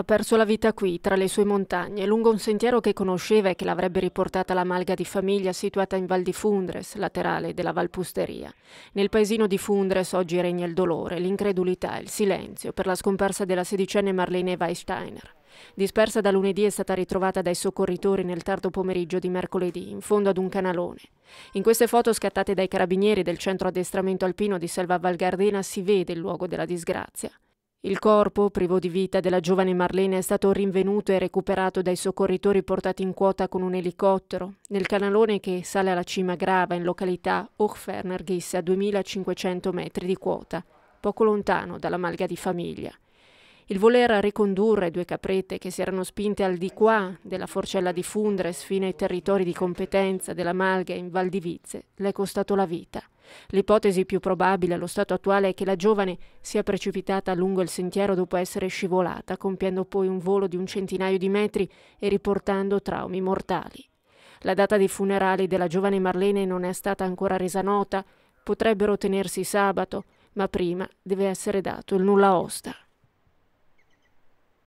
Ha perso la vita qui, tra le sue montagne, lungo un sentiero che conosceva e che l'avrebbe riportata alla malga di famiglia situata in Val di Fundres, laterale della Valpusteria. Nel paesino di Fundres oggi regna il dolore, l'incredulità, il silenzio per la scomparsa della sedicenne Marlene Weissteiner. Dispersa da lunedì è stata ritrovata dai soccorritori nel tardo pomeriggio di mercoledì, in fondo ad un canalone. In queste foto scattate dai carabinieri del centro addestramento alpino di Selva Valgardena si vede il luogo della disgrazia. Il corpo, privo di vita, della giovane Marlene è stato rinvenuto e recuperato dai soccorritori portati in quota con un elicottero nel canalone che sale alla cima Grava in località Hochfernergis a 2500 metri di quota, poco lontano dalla malga di famiglia. Il voler ricondurre due caprette che si erano spinte al di qua della forcella di Fundres fino ai territori di competenza della Malga in Valdivizze le è costato la vita. L'ipotesi più probabile allo stato attuale è che la giovane sia precipitata lungo il sentiero dopo essere scivolata, compiendo poi un volo di un centinaio di metri e riportando traumi mortali. La data dei funerali della giovane Marlene non è stata ancora resa nota, potrebbero tenersi sabato, ma prima deve essere dato il nulla osta.